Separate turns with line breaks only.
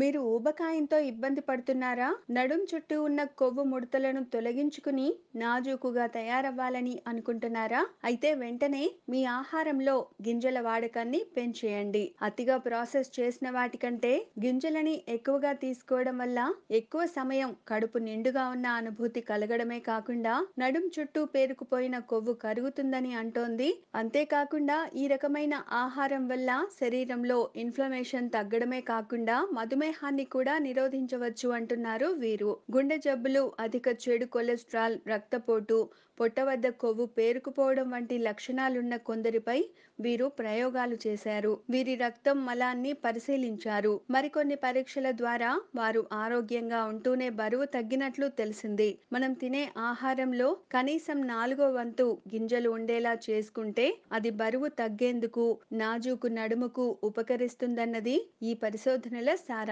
మీరు ఊబకాయంతో ఇబ్బంది పడుతున్నారా నడుం చుట్టూ ఉన్న కొవ్వు ముడతలను తొలగించుకుని నాజూకుగా తయారవ్వాలని అనుకుంటున్నారా అయితే వెంటనే మీ ఆహారంలో గింజల వాడకాన్ని పెంచేయండి అతిగా ప్రాసెస్ చేసిన వాటికంటే గింజలని ఎక్కువగా తీసుకోవడం వల్ల ఎక్కువ సమయం కడుపు నిండుగా ఉన్న అనుభూతి కలగడమే కాకుండా నడుం చుట్టూ పేరుకుపోయిన కొవ్వు కరుగుతుందని అంటోంది అంతేకాకుండా ఈ రకమైన ఆహారం వల్ల శరీరంలో ఇన్ఫ్లమేషన్ తగ్గడమే కాకుండా మధుమ మధుమేహాన్ని కూడా నిరోధించవచ్చు అంటున్నారు వీరు గుండె జబ్బులు అధిక చెడు కొలెస్ట్రాల్ రక్తపోటు పొట్ట వద్ద కొవ్వు పేరుకుపోవడం వంటి లక్షణాలున్న కొందరిపై వీరు ప్రయోగాలు చేశారు వీరి రక్తం మలాన్ని పరిశీలించారు మరికొన్ని పరీక్షల ద్వారా వారు ఆరోగ్యంగా ఉంటూనే బరువు తగ్గినట్లు తెలిసింది మనం తినే ఆహారంలో కనీసం నాలుగో వంతు గింజలు ఉండేలా చేసుకుంటే అది బరువు తగ్గేందుకు నాజూకు నడుముకు ఉపకరిస్తుందన్నది ఈ పరిశోధనల సారా